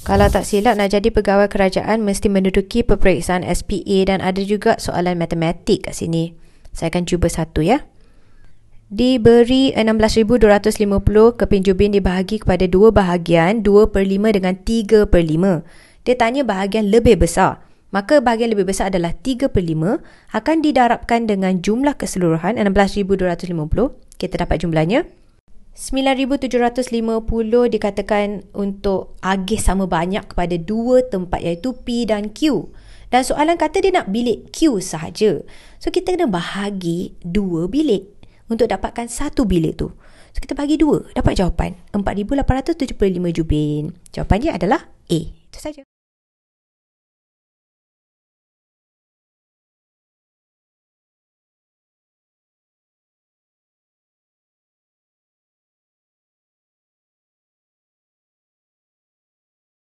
Kalau tak silap nak jadi pegawai kerajaan mesti menduduki peperiksaan SPA dan ada juga soalan matematik kat sini. Saya akan cuba satu ya. Diberi 16,250 keping jubin dibahagi kepada dua bahagian, 2 per 5 dengan 3 per 5. Dia tanya bahagian lebih besar. Maka bahagian lebih besar adalah 3 per 5 akan didarabkan dengan jumlah keseluruhan 16,250. Kita dapat jumlahnya 9750 dikatakan untuk agih sama banyak kepada dua tempat iaitu P dan Q. Dan soalan kata dia nak bilik Q sahaja. So kita kena bahagi dua bilik untuk dapatkan satu bilik tu. So kita bagi dua, dapat jawapan 4875 jubin. Jawapan dia adalah A. Itu saja.